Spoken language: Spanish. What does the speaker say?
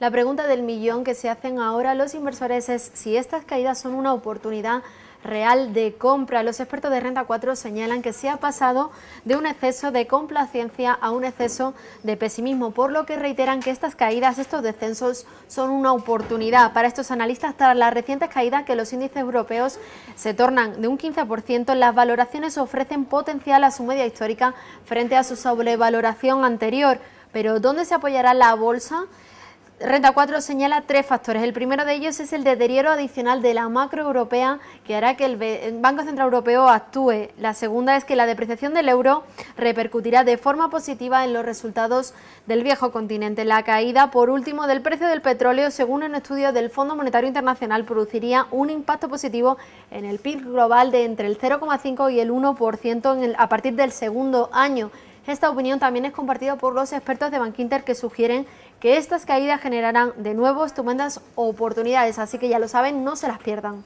La pregunta del millón que se hacen ahora los inversores es si estas caídas son una oportunidad real de compra. Los expertos de Renta 4 señalan que se ha pasado de un exceso de complacencia a un exceso de pesimismo, por lo que reiteran que estas caídas, estos descensos, son una oportunidad para estos analistas tras las recientes caídas que los índices europeos se tornan de un 15%. Las valoraciones ofrecen potencial a su media histórica frente a su sobrevaloración anterior. Pero ¿dónde se apoyará la bolsa? Renta 4 señala tres factores. El primero de ellos es el deterioro adicional de la macroeuropea que hará que el Banco Central Europeo actúe. La segunda es que la depreciación del euro repercutirá de forma positiva en los resultados del viejo continente. La caída, por último, del precio del petróleo, según un estudio del Fondo Monetario Internacional, produciría un impacto positivo en el PIB global de entre el 0,5 y el 1% a partir del segundo año. Esta opinión también es compartida por los expertos de Bankinter que sugieren que estas caídas generarán de nuevo estupendas oportunidades, así que ya lo saben, no se las pierdan.